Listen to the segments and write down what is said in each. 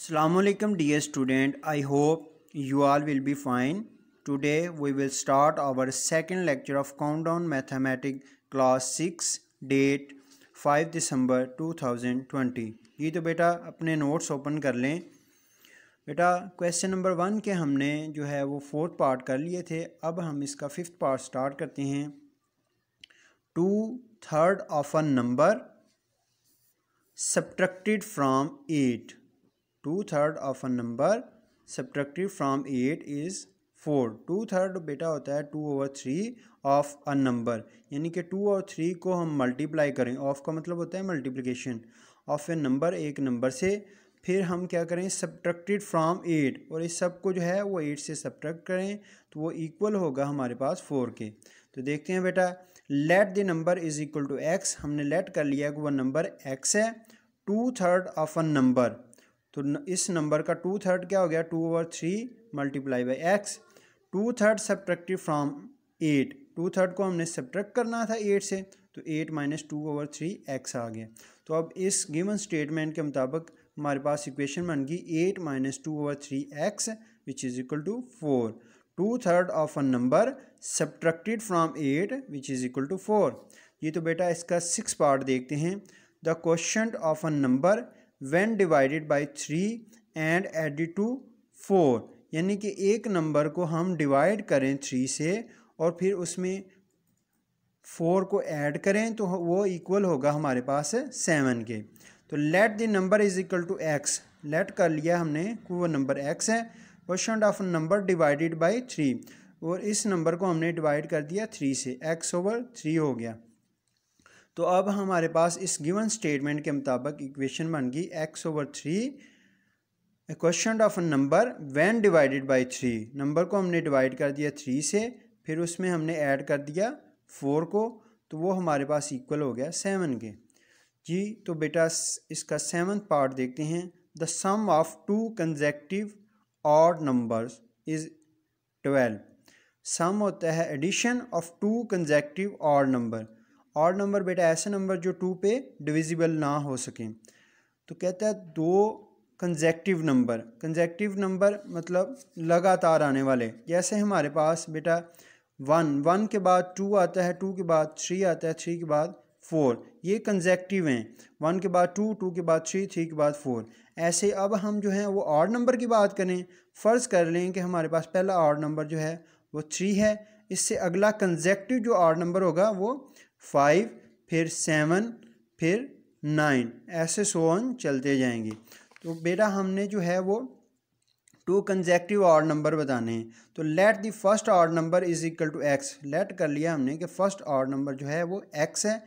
Assalamualaikum dear student I hope you all will be fine today we will start our second lecture of countdown mathematics class 6 date 5 दिसंबर 2020 ये तो बेटा अपने notes open कर लें बेटा question number one के हमने जो है वो फोर्थ पार्ट कर लिए थे अब हम इसका फिफ्थ पार्ट स्टार्ट करते हैं two third of a number subtracted from eight two third of a number subtractive from eight is four two third बेटा होता है two over three of a number यानी कि टू और थ्री को हम मल्टीप्लाई करें ऑफ का मतलब होता है मल्टीप्लिकेशन ऑफ ए नंबर एक नंबर से फिर हम क्या करें सब्ट्रक्टेड फ्राम एट और इस सब को जो है वो एट से सब्ट्रक्ट करें तो वो इक्वल होगा हमारे पास फोर के तो देखते हैं बेटा let the number is equal to x हमने लेट कर लिया कि वह नंबर एक्स है two third of a number तो न, इस नंबर का टू थर्ड क्या हो गया two over three multiply by x two third subtractive from eight two third को हमने सब्ट्रैक्ट करना था एट से तो eight minus two over three x आ गया तो अब इस गिवन स्टेटमेंट के मुताबिक हमारे पास इक्वेशन बन गई eight minus two over three x which is equal to four two third of a number subtracted from eight which is equal to four ये तो बेटा इसका सिक्स पार्ट देखते हैं the question of a number when divided by three and added to four यानी कि एक number को हम डिवाइड करें थ्री से और फिर उसमें फोर को ऐड करें तो वो इक्वल होगा हमारे पास सेवन के तो let the number is equal to x let कर लिया हमने कि वो नंबर एक्स है question of number divided by three और इस नंबर को हमने डिवाइड कर दिया थ्री से एक्स ओवर थ्री हो गया तो अब हमारे पास इस गिवन स्टेटमेंट के मुताबिक इक्वेशन बन गई x over three question of number when divided by three number को हमने डिवाइड कर दिया थ्री से फिर उसमें हमने ऐड कर दिया फोर को तो वो हमारे पास इक्वल हो गया सेवन के जी तो बेटा इसका सेवन पार्ट देखते हैं the sum of two consecutive odd numbers is twelve sum होता है addition of two consecutive odd number और नंबर बेटा ऐसे नंबर जो टू पे डिविजिबल ना हो सकें तो कहता है दो कंजेक्टिव नंबर कंजेक्टिव नंबर मतलब लगातार आने वाले जैसे हमारे पास बेटा वन वन के बाद टू आता है टू के बाद थ्री आता है थ्री के बाद फोर ये कंजेक्टिव हैं वन के बाद टू टू के बाद थ्री थ्री के बाद फोर ऐसे अब हम जो हैं वो ऑड नंबर की बात करें फ़र्ज़ कर लें कि हमारे पास पहला ऑड नंबर जो है वो थ्री है इससे अगला कंजेक्टिव जो ऑड नंबर होगा वो फाइव फिर सेवन फिर नाइन ऐसे सो ऑन चलते जाएंगे तो बेटा हमने जो है वो टू कंजेक्टिव ऑर्ड नंबर बताने हैं तो let the first odd number is equal to x let कर लिया हमने कि फर्स्ट ऑर्ड नंबर जो है वो एक्स है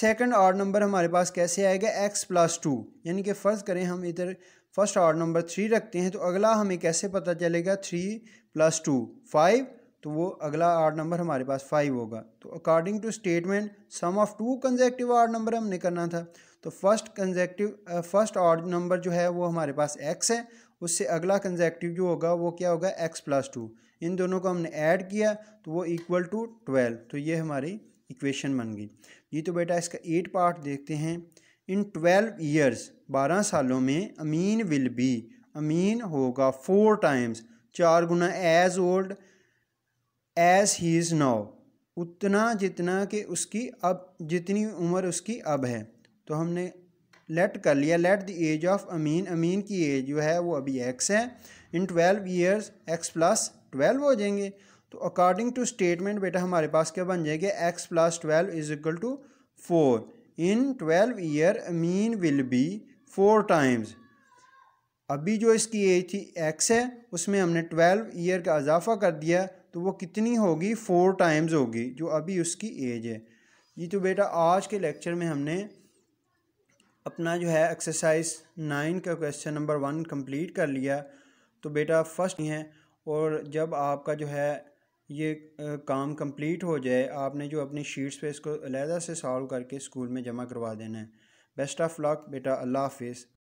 सेकंड ऑर्ड नंबर हमारे पास कैसे आएगा एक्स प्लस टू यानी कि फ़र्ज़ करें हम इधर फर्स्ट ऑर्ड नंबर थ्री रखते हैं तो अगला हमें कैसे पता चलेगा थ्री प्लस टू फाइव तो वो अगला आर्ड नंबर हमारे पास फाइव होगा तो according to statement sum of two consecutive odd number हमने करना था तो first consecutive first odd number जो है वो हमारे पास एक्स है उससे अगला कंजेक्टिव जो होगा वो क्या होगा एक्स प्लस टू इन दोनों को हमने ऐड किया तो वो इक्वल टू ट्वेल्व तो ये हमारी इक्वेशन बन गई ये तो बेटा इसका एट पार्ट देखते हैं इन ट्वेल्व ईयर्स बारह सालों में अमीन विल बी अमीन होगा फोर टाइम्स चार गुना as old as he is now उतना जितना कि उसकी अब जितनी उम्र उसकी अब है तो हमने लेट कर लिया let the age of Amin Amin की एज जो है वो अभी एक्स है in twelve years x plus twelve हो जाएंगे तो अकॉर्डिंग टू स्टेटमेंट बेटा हमारे पास क्या बन जाएगा x plus twelve is equal to four in twelve year Amin will be four times अभी जो इसकी एज थी एक्स है उसमें हमने ट्वेल्व ईयर का इजाफा कर दिया तो वो कितनी होगी फ़ोर टाइम्स होगी जो अभी उसकी एज है जी तो बेटा आज के लेक्चर में हमने अपना जो है एक्सरसाइज नाइन का क्वेश्चन नंबर वन कंप्लीट कर लिया तो बेटा फर्स्ट है और जब आपका जो है ये काम कंप्लीट हो जाए आपने जो अपनी शीट्स पे इसको अलहदा से सॉल्व करके स्कूल में जमा करवा देना है बेस्ट ऑफ लक बेटा अल्लाह हाफिज़